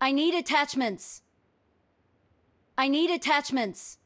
I need attachments. I need attachments.